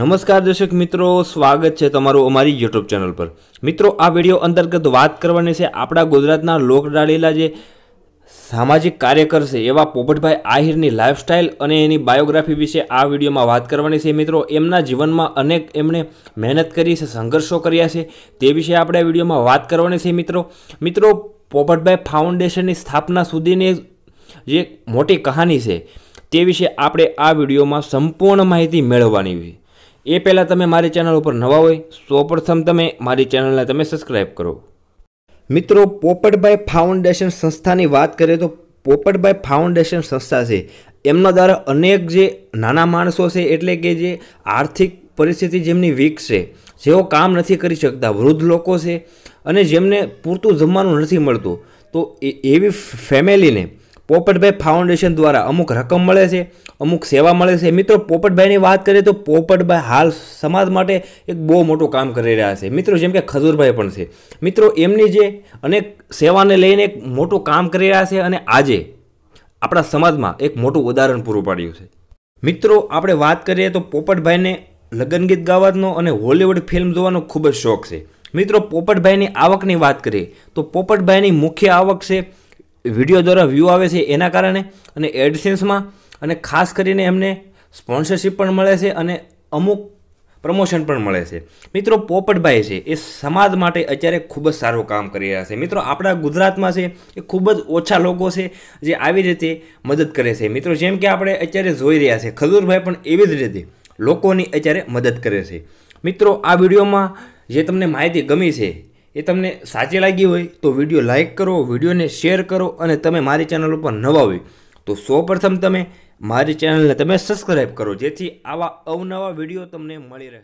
નમસ્કાર દર્શક મિત્રો સ્વાગત છે તમારું અમારી યુટ્યુબ ચેનલ પર મિત્રો આ વિડીયો અંતર્ગત વાત કરવાની છે આપણા ગુજરાતના લોકડાળેલા જે સામાજિક કાર્યકર છે એવા પોપટભાઈ આહિરની લાઇફસ્ટાઇલ અને એની બાયોગ્રાફી વિશે આ વિડીયોમાં વાત કરવાની છે મિત્રો એમના જીવનમાં અનેક એમણે મહેનત કરી છે સંઘર્ષો કર્યા છે તે વિશે આપણે આ વિડીયોમાં વાત કરવાની છે મિત્રો મિત્રો પોપટભાઈ ફાઉન્ડેશનની સ્થાપના સુધીની જે મોટી કહાની છે તે વિશે આપણે આ વિડીયોમાં સંપૂર્ણ માહિતી મેળવવાની છે એ પહેલાં તમે મારી ચેનલ ઉપર નવા હોય સૌપ્રથમ તમે મારી ચેનલને તમે સબસ્ક્રાઈબ કરો મિત્રો પોપટભાઈ ફાઉન્ડેશન સંસ્થાની વાત કરીએ તો પોપટભાઈ ફાઉન્ડેશન સંસ્થા છે એમના દ્વારા અનેક જે નાના માણસો છે એટલે કે જે આર્થિક પરિસ્થિતિ જેમની વીક છે જેઓ કામ નથી કરી શકતા વૃદ્ધ લોકો છે અને જેમને પૂરતું જમવાનું નથી મળતું તો એવી ફેમિલીને પોપટભાઈ ફાઉન્ડેશન દ્વારા અમુક રકમ મળે છે અમુક સેવા મળે છે મિત્રો પોપટભાઈની વાત કરીએ તો પોપટભાઈ હાલ સમાજ માટે એક બહુ મોટું કામ કરી રહ્યા છે મિત્રો જેમ કે ખજૂરભાઈ પણ છે મિત્રો એમની જે અનેક સેવાને લઈને એક મોટું કામ કરી રહ્યા છે અને આજે આપણા સમાજમાં એક મોટું ઉદાહરણ પૂરું પાડ્યું છે મિત્રો આપણે વાત કરીએ તો પોપટભાઈને લગ્ન ગીત ગાવાનો અને હોલીવુડ ફિલ્મ જોવાનો ખૂબ જ શોખ છે મિત્રો પોપટભાઈની આવકની વાત કરીએ તો પોપટભાઈની મુખ્ય આવક છે વિડીયો દ્વારા વ્યૂ આવે છે એના કારણે અને એડસેન્સમાં અને ખાસ કરીને એમને સ્પોન્સરશિપ પણ મળે છે અને અમુક પ્રમોશન પણ મળે છે મિત્રો પોપટભાઈ છે એ સમાજ માટે અત્યારે ખૂબ જ સારું કામ કરી રહ્યા છે મિત્રો આપણા ગુજરાતમાં છે એ ખૂબ જ ઓછા લોકો છે જે આવી રીતે મદદ કરે છે મિત્રો જેમ કે આપણે અત્યારે જોઈ રહ્યા છે ખજૂરભાઈ પણ એવી જ રીતે લોકોની અત્યારે મદદ કરે છે મિત્રો આ વિડીયોમાં જે તમને માહિતી ગમી છે એ તમને સાચી લાગી હોય તો વિડીયો લાઇક કરો વિડીયોને શેર કરો અને તમે મારી ચેનલ ઉપર નવા હોય તો સૌપ્રથમ તમે મારી ચેનલને તમે સબસ્ક્રાઈબ કરો જેથી આવા અવનવા વિડીયો તમને મળી રહે